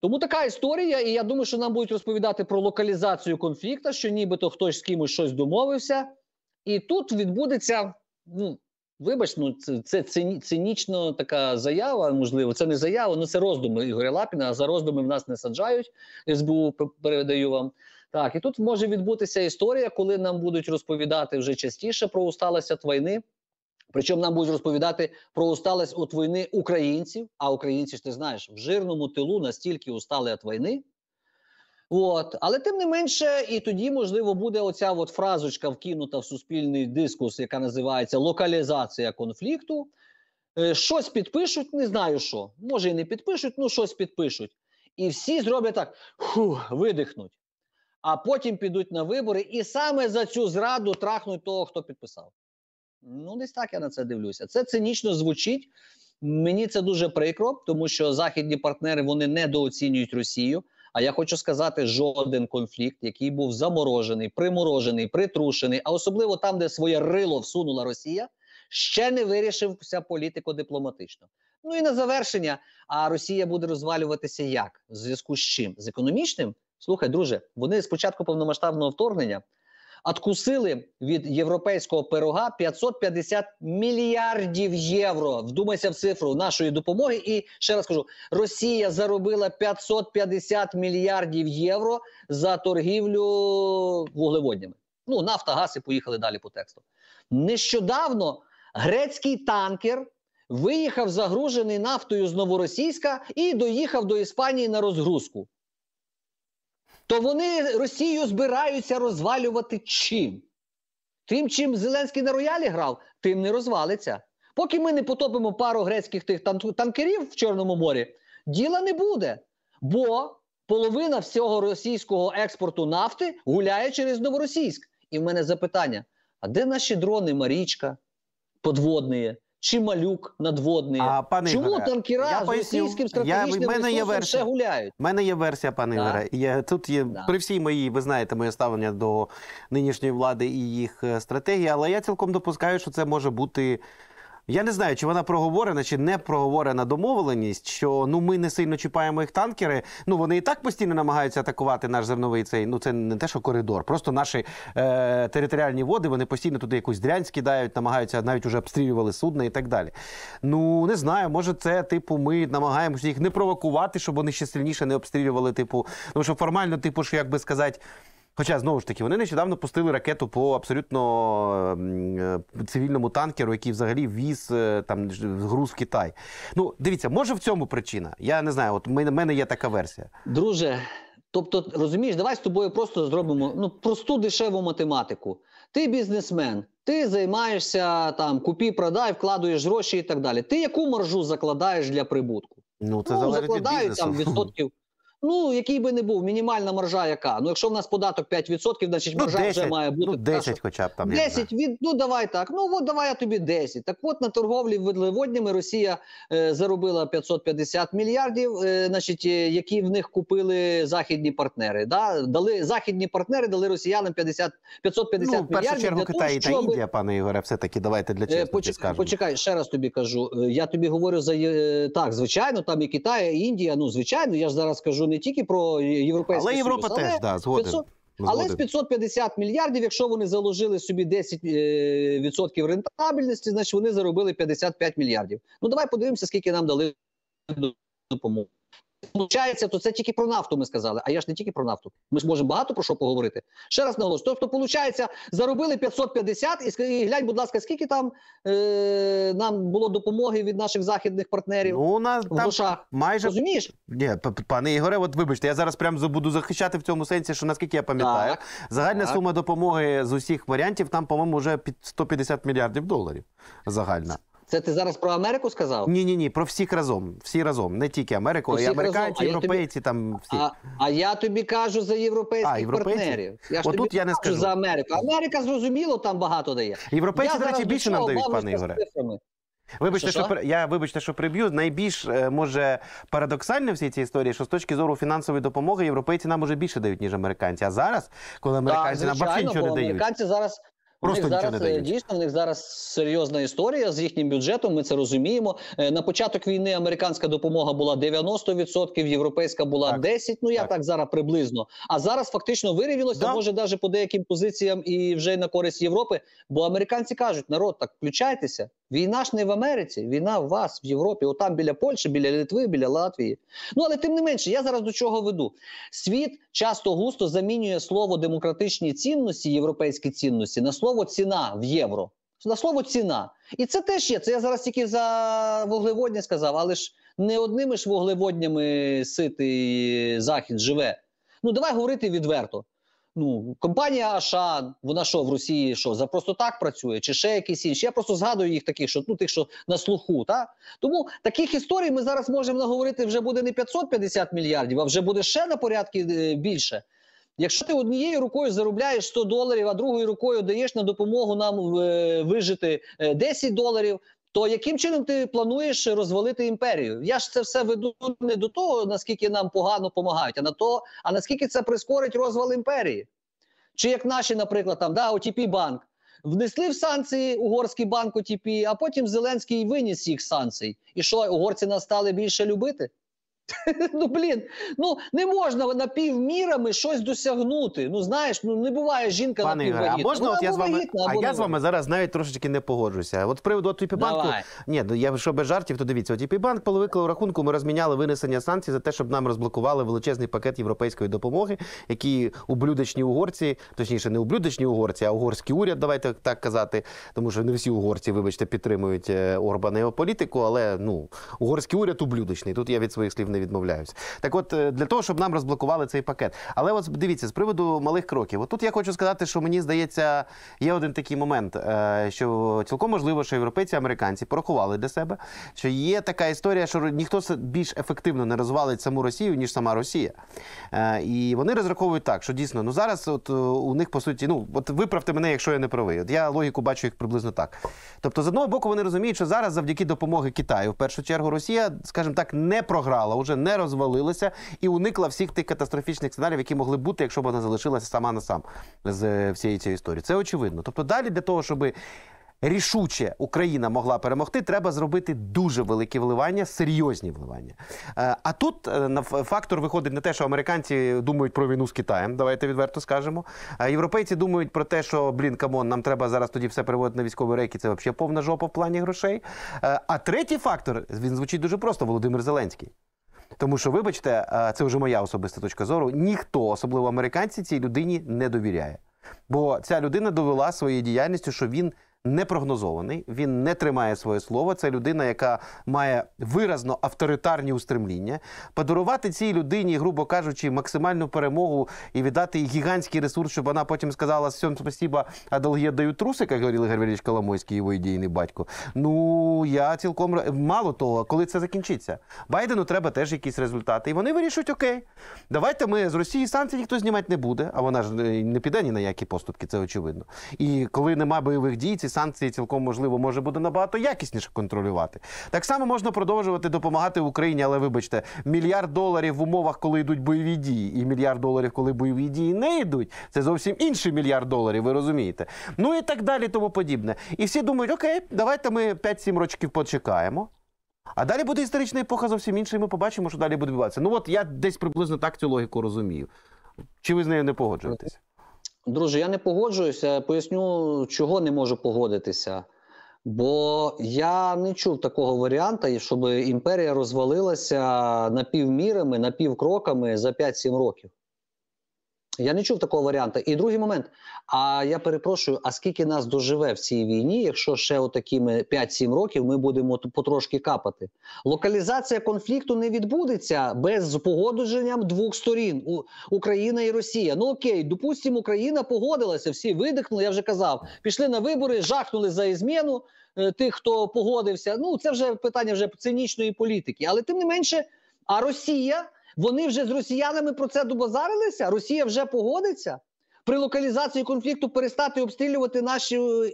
Тому така історія, і я думаю, що нам будуть розповідати про локалізацію конфлікту, що нібито хтось з кимось щось домовився, і тут відбудеться. ну, Вибач, ну це це цинічно така заява. Можливо, це не заява, але ну, це роздуми Ігоря Лапіна. А за роздуми в нас не саджають. СБУ передаю вам. Так, і тут може відбутися історія, коли нам будуть розповідати вже частіше про усталость від Причому нам будуть розповідати про усталость от війни українців. А українці ж ти знаєш, в жирному тилу настільки устали від війни. От, але тим не менше, і тоді можливо буде оця от фразочка вкинута в суспільний дискус, яка називається локалізація конфлікту. Е, щось підпишуть, не знаю що. Може і не підпишуть, ну щось підпишуть. І всі зроблять так: фу, видихнуть а потім підуть на вибори, і саме за цю зраду трахнуть того, хто підписав. Ну, десь так я на це дивлюся. Це цинічно звучить. Мені це дуже прикро, тому що західні партнери вони недооцінюють Росію. А я хочу сказати, жоден конфлікт, який був заморожений, приморожений, притрушений, а особливо там, де своє рило всунула Росія, ще не вирішився політико-дипломатично. Ну і на завершення, а Росія буде розвалюватися як? В зв'язку з чим? З економічним Слухай, друже, вони спочатку повномасштабного вторгнення откусили від європейського пирога 550 мільярдів євро. Вдумайся в цифру нашої допомоги. І ще раз кажу: Росія заробила 550 мільярдів євро за торгівлю вуглеводнями. Ну, нафта, газ і поїхали далі по тексту. Нещодавно грецький танкер. Виїхав загружений нафтою з новоросійська і доїхав до Іспанії на розгрузку то вони Росію збираються розвалювати чим? Тим, чим Зеленський на роялі грав, тим не розвалиться. Поки ми не потопимо пару грецьких тих танкерів в Чорному морі, діла не буде. Бо половина всього російського експорту нафти гуляє через Новоросійськ. І в мене запитання: а де наші дрони Марічка подводні? чи малюк надводний. А пане чому Ігоре, танкіра я з поясню, російським стратегічним я, є версія. ще гуляють? У мене є версія, пане Да. Ігоре. Я, тут є Да. при всій моїй, ви знаєте, моє ставлення до нинішньої влади і їх е, стратегії, але я цілком допускаю, що це може бути я не знаю, чи вона проговорена, чи не проговорена домовленість, що ну ми не сильно чіпаємо їх танкери. Ну вони і так постійно намагаються атакувати наш зерновий цей. Ну це не те, що коридор, просто наші е, територіальні води вони постійно туди якусь дрянь скидають, намагаються навіть уже обстрілювали судна і так далі. Ну не знаю, може це типу, ми намагаємося їх не провокувати, щоб вони ще сильніше не обстрілювали. Типу, тому що формально, типу, що якби сказати. Хоча знову ж таки вони нещодавно пустили ракету по абсолютно ем, е, цивільному танкеру, який взагалі віз е, там груз в Китай. Ну, дивіться, може в цьому причина? Я не знаю. От в мене є така версія, друже. Тобто, розумієш, давай з тобою просто зробимо ну просту дешеву математику. Ти бізнесмен, ти займаєшся там купі, продай, вкладуєш гроші і так далі. Ти яку маржу закладаєш для прибутку? Ну це ну, закладаю від там відсотків. Ну який би не був, мінімальна маржа, яка ну, якщо в нас податок 5%, значить ну, маржа ну, 10, вже має бути ну, 10 хоча б там 10 від ну давай так. Ну от давай я тобі 10. Так от на торговлі видливоднями Росія е, заробила 550 мільярдів, е, значить, е, які в них купили західні партнери. Да? Дали західні партнери, дали росіянам 50, 550 ну, мільярдів. Ну, в першу чергу Китай того, та Індія, пане Ігоре, все таки давайте для е, чесності Почекай, скажемо. Почекай, ще раз тобі кажу. Е, я тобі говорю за е, так, звичайно, там і Китай, і Індія. Ну звичайно, я ж зараз кажу не тільки про європейський Але Європа Союз, теж да, згоден. 500... Ну, але з 550 мільярдів, якщо вони заложили собі 10% е, рентабельності, значить вони заробили 55 мільярдів. Ну давай подивимося, скільки нам дали допомогу получається, то це тільки про нафту. Ми сказали. А я ж не тільки про нафту. Ми ж можемо багато про що поговорити. Ще раз наголошую. Тобто, получається, заробили 550 і, і глянь, будь ласка, скільки там е, нам було допомоги від наших західних партнерів Ну, у нас в там грошах. майже розумієш? Ні, пане Ігоре, от вибачте, я зараз прям буду захищати в цьому сенсі, що наскільки я пам'ятаю, так, загальна так. сума допомоги з усіх варіантів там, по-моєму, вже під 150 мільярдів доларів. Загальна. Це ти зараз про Америку сказав? Ні, ні, ні, про всіх разом. Всі разом, не тільки Америку, а й американці, А європейці тобі... там всі. А, а я тобі кажу за європейських а, європейці? партнерів. Я ж О, тобі я не скажу за Америку. Америка зрозуміло, там багато дає. Європейці, до речі, більше нам дають, пане Ігоре. Вибачте, що, що я вибачте, що приб'ю. Найбільш е, може парадоксально всій цій історії, що з точки зору фінансової допомоги європейці нам уже більше дають, ніж американці. А зараз, коли американці так, звичайно, нам нічого не дають. Американці зараз Просто них зараз, не дійсно в них зараз серйозна історія з їхнім бюджетом. Ми це розуміємо. Е, на початок війни американська допомога була 90%, європейська була так, 10%. Ну я так. так зараз приблизно. А зараз фактично вирівнялося. Да. Може, навіть по деяким позиціям і вже на користь Європи. Бо американці кажуть, народ так включайтеся. Війна ж не в Америці, війна в вас в Європі, отам біля Польщі, біля Литви, біля Латвії. Ну але тим не менше, я зараз до чого веду. Світ часто густо замінює слово демократичні цінності, європейські цінності на слово ціна в євро. На слово ціна. І це теж є. Це я зараз тільки за вуглеводня сказав, але ж не одними ж вуглеводнями ситий захід живе. Ну давай говорити відверто. Ну, компанія Аша, вона що в Росії що за просто так працює, чи ще якісь інші? Я просто згадую їх таких, що ну тих, що на слуху, та тому таких історій ми зараз можемо наговорити вже буде не 550 мільярдів, а вже буде ще на порядки е, більше. Якщо ти однією рукою заробляєш 100 доларів, а другою рукою даєш на допомогу нам е, вижити 10 е, доларів, то яким чином ти плануєш розвалити імперію? Я ж це все веду не до того, наскільки нам погано допомагають, а на то, а наскільки це прискорить розвал імперії? Чи як наші, наприклад, там да, отп банк внесли в санкції угорський банк ОТП, а потім Зеленський виніс їх санкцій. І що угорці нас стали більше любити? Ну блін, ну не можна напівмірами щось досягнути. Ну знаєш, ну не буває жінка Пане Ігоре, а напіввагітна. можна от я з вами, вагітна, а я з вами зараз навіть трошечки не погоджуся. От приводу от банку ні, ну, я що без жартів, то дивіться, от ІП-банк по рахунку ми розміняли винесення санкцій за те, щоб нам розблокували величезний пакет європейської допомоги, який ублюдочні угорці, точніше, не ублюдочні угорці, а угорський уряд, давайте так казати, тому що не всі угорці, вибачте, підтримують е, Орбана його політику, але ну угорський уряд ублюдочний. Тут я від своїх слів не не відмовляюся. Так, от е, для того, щоб нам розблокували цей пакет. Але от дивіться, з приводу малих кроків. От тут я хочу сказати, що мені здається, є один такий момент, е, що цілком можливо, що європейці американці порахували для себе, що є така історія, що ніхто більш ефективно не розвалить саму Росію ніж сама Росія. Е, і вони розраховують так, що дійсно ну зараз, от у них по суті, ну от виправте мене, якщо я не правий. От я логіку бачу їх приблизно так. Тобто, з одного боку, вони розуміють, що зараз завдяки допомоги Китаю, в першу чергу, Росія, скажімо так, не програла. уже вже не розвалилася і уникла всіх тих катастрофічних сценаріїв, які могли бути, якщо б вона залишилася сама на сам з е, всієї цієї історії. Це очевидно. Тобто, далі для того, щоб рішуче Україна могла перемогти, треба зробити дуже великі вливання, серйозні вливання. Е, а тут е, фактор виходить на те, що американці думають про війну з Китаєм. Давайте відверто скажемо. Європейці думають про те, що блін, камон, нам треба зараз тоді все переводити на військові рейки. Це взагалі повна жопа в плані грошей. А третій фактор він звучить дуже просто: Володимир Зеленський. Тому що, вибачте, е, це вже моя особиста точка зору. Ніхто, особливо американці, цій людині не довіряє. Бо ця людина довела своєю діяльністю, що він непрогнозований, він не тримає своє слово. Це людина, яка має виразно авторитарні устремління. Подарувати цій людині, грубо кажучи, максимальну перемогу і віддати їй гігантський ресурс, щоб вона потім сказала всім спасіба, а долги даю трусика. як говорив Коломойський, його ідійний батько. Ну я цілком мало того, коли це закінчиться. Байдену треба теж якісь результати. І вони вирішують, окей, давайте ми з Росії санкції ніхто знімати не буде, а вона ж е, не піде ні на які поступки, це очевидно. І коли нема бойових дій, ці санкції цілком можливо може буде набагато якісніше контролювати. Так само можна продовжувати допомагати Україні, але вибачте, мільярд доларів в умовах, коли йдуть бойові дії, і мільярд доларів, коли бойові дії не йдуть. Це зовсім інший мільярд доларів. Ви розумієте? Ну і так далі, тому подібне. І всі думають, окей, давайте ми 5-7 років почекаємо. А далі буде історична епоха зовсім інша, і ми побачимо, що далі буде відбуватися. Ну от я десь приблизно так цю логіку розумію. Чи ви з нею не погоджуєтеся? Друже, я не погоджуюся, поясню, чого не можу погодитися. Бо я не чув такого варіанта, щоб імперія розвалилася напівмірами, напівкроками за 5-7 років. Я не чув такого варіанту. І другий момент. А я перепрошую, а скільки нас доживе в цій війні, якщо ще отакими 5-7 років ми будемо потрошки капати? Локалізація конфлікту не відбудеться без погодження двох сторін Україна і Росія. Ну окей, допустимо, Україна погодилася, всі видихнули. Я вже казав, пішли на вибори, жахнули за ізміну е, тих, хто погодився. Ну це вже питання вже цинічної політики, але тим не менше, а Росія. Вони вже з росіянами про це добазарилися? Росія вже погодиться при локалізації конфлікту перестати обстрілювати нашу е,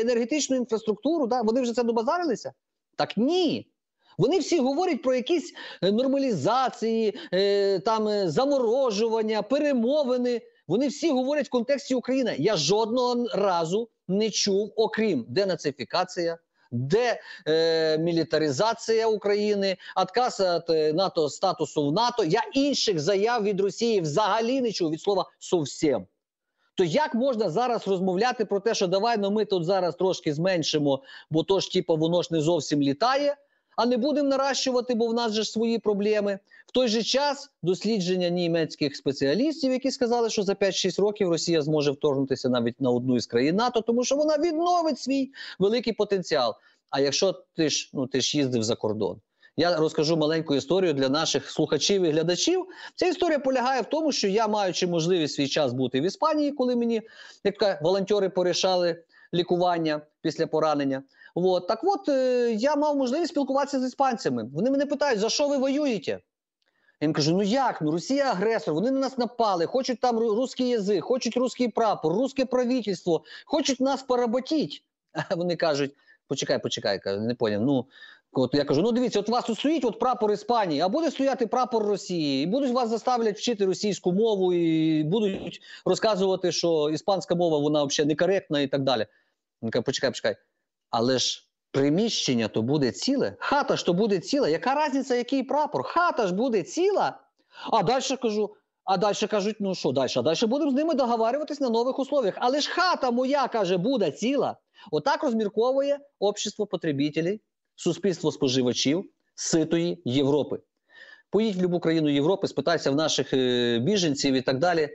енергетичну інфраструктуру. Да? Вони вже це добазарилися? Так ні. Вони всі говорять про якісь е, нормалізації, е, там заморожування, перемовини. Вони всі говорять в контексті України. Я жодного разу не чув, окрім денацифікація демілітаризація е, України, отказ від е, НАТО статусу в НАТО. Я інших заяв від Росії взагалі не чув від слова совсем. То як можна зараз розмовляти про те, що давай ну ми тут зараз трошки зменшимо, бо то ж типу, воно ж не зовсім літає а не будемо наращувати, бо в нас же свої проблеми. В той же час дослідження німецьких спеціалістів, які сказали, що за 5-6 років Росія зможе вторгнутися навіть на одну із країн НАТО, тому що вона відновить свій великий потенціал. А якщо ти ж ну ти ж їздив за кордон, я розкажу маленьку історію для наших слухачів і глядачів. Ця історія полягає в тому, що я, маючи можливість свій час бути в Іспанії, коли мені як волонтери порішали лікування після поранення. От. Так от е, я мав можливість спілкуватися з іспанцями. Вони мене питають, за що ви воюєте? Я їм кажу, ну як? Ну Росія агресор, вони на нас напали, хочуть там русський язик, хочуть русський прапор, русське правительство, хочуть нас поработіть. А вони кажуть: почекай, почекай, не поняв. Ну, От я кажу, ну дивіться, от у вас тут стоїть от прапор Іспанії, а буде стояти прапор Росії, і будуть вас заставлять вчити російську мову, і будуть розказувати, що іспанська мова вона взагалі некоректна і так далі. Він каже, почекай, почекай. Але ж приміщення то буде ціле, хата ж то буде ціла. Яка різниця, який прапор? Хата ж буде ціла. А далі кажу. А далі кажуть, ну що далі? А далі будемо з ними договарюватись на нових условиях. Але ж хата моя каже, буде ціла. Отак розмірковує общество потребітелів, суспільство споживачів ситої Європи. Поїдь в будь-яку країну Європи, спитайся в наших е, біженців і так далі.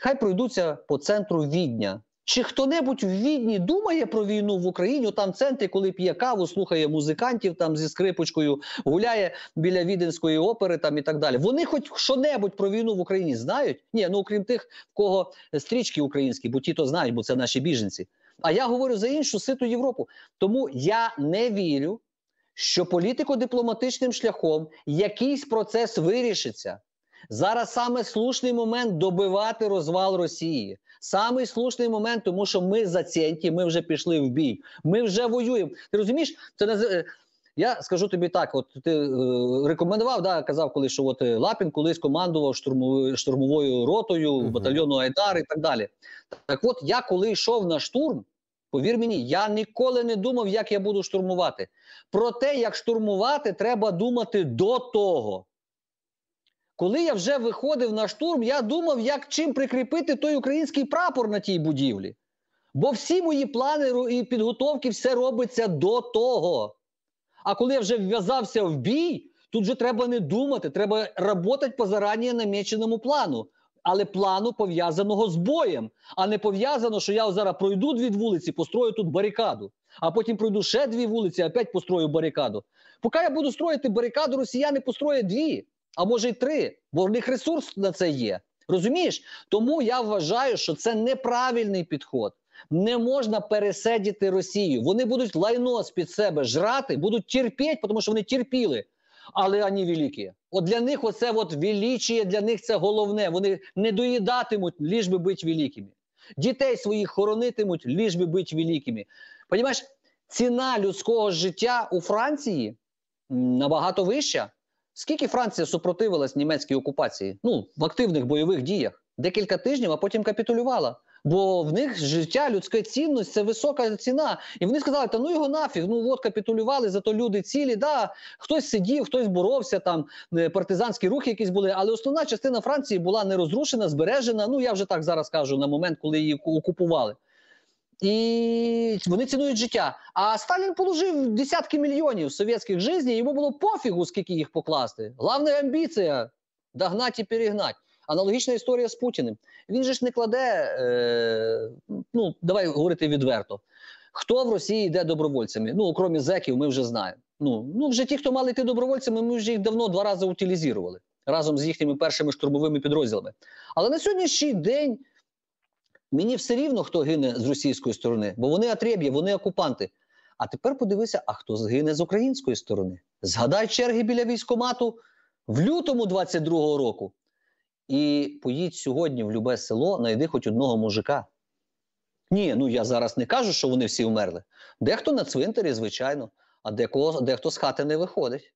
Хай пройдуться по центру відня, чи хто-небудь в відні думає про війну в Україні? Там в центрі, коли п'є каву, слухає музикантів там зі скрипочкою, гуляє біля віденської опери, там і так далі. Вони, хоч що-небудь про війну в Україні, знають? Ні, ну окрім тих, в кого стрічки українські, бо ті то знають, бо це наші біженці. А я говорю за іншу ситу Європу. Тому я не вірю, що політико-дипломатичним шляхом якийсь процес вирішиться. Зараз саме слушний момент добивати розвал Росії. Саме слушний момент, тому що ми зацієнті, ми вже пішли в бій, ми вже воюємо. Ти розумієш? Це наз... Е, я скажу тобі так: от ти е, рекомендував, да, казав, коли що от е, Лапін колись командував штурмовою штурмовою ротою угу. батальйону Айдар і так далі. Так, от я коли йшов на штурм. Повір мені, я ніколи не думав, як я буду штурмувати. Про те, як штурмувати, треба думати до того. Коли я вже виходив на штурм, я думав, як чим прикріпити той український прапор на тій будівлі. Бо всі мої плани і підготовки все робиться до того. А коли я вже вв'язався в бій, тут же треба не думати, треба працювати по зарані наміченому плану. Але плану пов'язаного з боєм, а не пов'язано, що я зараз пройду дві вулиці, построю тут барикаду, а потім пройду ще дві вулиці, опять построю барикаду. Поки я буду строїти барикаду, росіяни построять дві а може й три, бо в них ресурс на це є. Розумієш? Тому я вважаю, що це неправильний підход. Не можна пересидіти Росію. Вони будуть лайно під себе жрати, будуть терпіти, тому що вони терпіли. Але вони великі. От для них оце от величіє, для них це головне. Вони не доїдатимуть, ліж би бути великими. Дітей своїх хоронитимуть, ліж би бути великими. Понімаєш, ціна людського життя у Франції набагато вища, Скільки Франція супротивилась німецькій окупації? Ну, в активних бойових діях декілька тижнів, а потім капітулювала. Бо в них життя, людська цінність це висока ціна. І вони сказали, та ну його нафіг, ну от капітулювали, зато люди цілі. Да, Хтось сидів, хтось боровся, там е, партизанські рухи якісь були. Але основна частина Франції була не розрушена, збережена. Ну я вже так зараз кажу на момент, коли її окупували. І вони цінують життя. А Сталін положив десятки мільйонів совєтських жизней, йому було пофігу, скільки їх покласти. Главна амбіція догнати і перегнати. Аналогічна історія з Путіним. Він же ж не кладе, е, ну давай говорити відверто. Хто в Росії йде добровольцями? Ну, окрім зеків, ми вже знаємо. Ну ну вже ті, хто мали йти добровольцями, ми вже їх давно два рази утилізували разом з їхніми першими штурмовими підрозділами. Але на сьогоднішній день Мені все рівно, хто гине з російської сторони, бо вони атреб'є, вони окупанти. А тепер подивися, а хто згине з української сторони. Згадай черги біля військомату в лютому 22-го року. І поїдь сьогодні в любе село, найди хоч одного мужика. Ні, ну я зараз не кажу, що вони всі вмерли. Дехто на цвинтарі, звичайно, а декого, дехто з хати не виходить.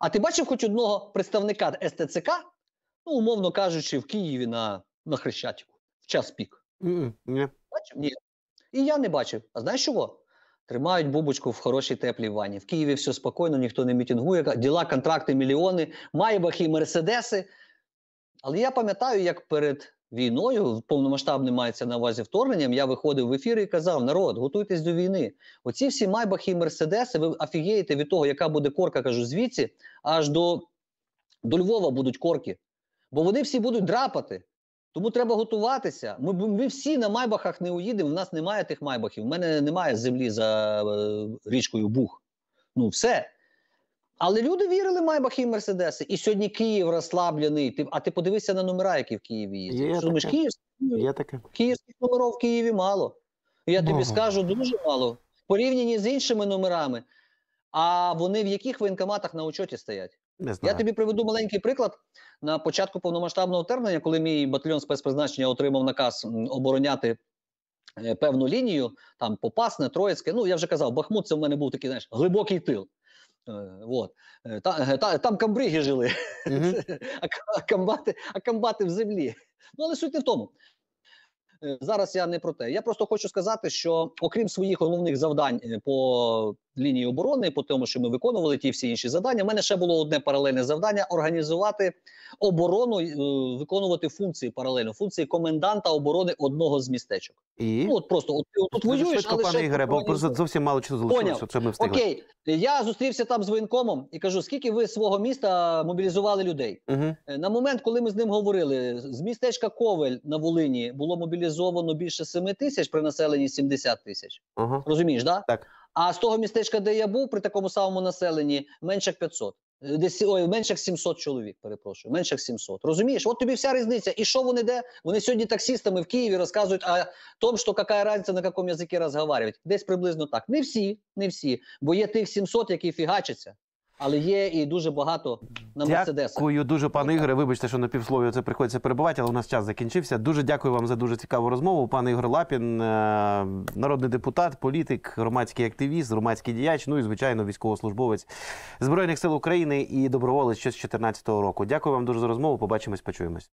А ти бачив хоч одного представника СТЦК, ну, умовно кажучи, в Києві на, на Хрещатику в час пік. Бачив? Ні. І я не бачив. А знаєш чого? Тримають бубочку в хорошій теплій ванні. В Києві все спокійно, ніхто не мітингує. Діла, контракти, мільйони, майбахи, мерседеси. Але я пам'ятаю, як перед війною, повномасштабним мається на увазі вторгненням, я виходив в ефір і казав: народ, готуйтесь до війни. Оці всі майбахи і мерседеси, ви офігієте від того, яка буде корка, кажу, звідси, аж до, до Львова будуть корки. Бо вони всі будуть драпати. Тому треба готуватися. Ми ми всі на майбахах не уїдемо. У нас немає тих майбахів. У мене немає землі за е, річкою Бух. Ну все. Але люди вірили майбахи і Мерседеси. І сьогодні Київ розслаблений. Ти, А ти подивися на номера, які в Києві є. є Думаєш, таке. Київських номерів в Києві мало. Я Бога. тобі скажу дуже мало. Порівнянні з іншими номерами. А вони в яких воєнкоматах на учоті стоять? Не знаю. Я тобі приведу маленький приклад на початку повномасштабного вторгнення, коли мій батальйон спецпризначення отримав наказ обороняти е, певну лінію, там Попасне, Троїцьке. Ну я вже казав, Бахмут це в мене був такий знаєш, глибокий тил. Вот. Е, е, та, та, там камбриги жили, mm а камбати а комбати в землі. Ну але суть не в тому. Зараз я не про те. Я просто хочу сказати, що окрім своїх головних завдань по лінії оборони, по тому, що ми виконували ті всі інші завдання. У мене ще було одне паралельне завдання: організувати оборону, е, виконувати функції паралельно, функції коменданта оборони одного з містечок. І ну от просто от, от тут воюєш, швидко, але пане ще... Ігоре, бо зовсім мало чого залишилося. Це ми встигли. Окей, я зустрівся там з воєнкомом і кажу: скільки ви свого міста мобілізували людей? Угу. На момент, коли ми з ним говорили, з містечка Ковель на Волині було мобілізовано більше 7 тисяч при населенні 70 тисяч. Угу. Розумієш, да? так? А з того містечка, де я був, при такому самому населенні менше 500. Е, десь ой, менше 700 чоловік, перепрошую, менше 700. Розумієш, от тобі вся різниця. І що вони де? Вони сьогодні таксістами в Києві розказують о тому, що яка різниця, на якому язикі розмовляють. Десь приблизно так. Не всі, не всі, бо є тих 700, які фігачаться, але є і дуже багато на Мерседесах. Дякую дуже, пане Ігоре. Вибачте, що на півслові це приходиться перебувати, але у нас час закінчився. Дуже дякую вам за дуже цікаву розмову. Пане Ігор Лапін, е, народний депутат, політик, громадський активіст, громадський діяч. Ну і звичайно, військовослужбовець збройних сил України і доброволець ще з 2014 року. Дякую вам дуже за розмову. Побачимось, почуємось.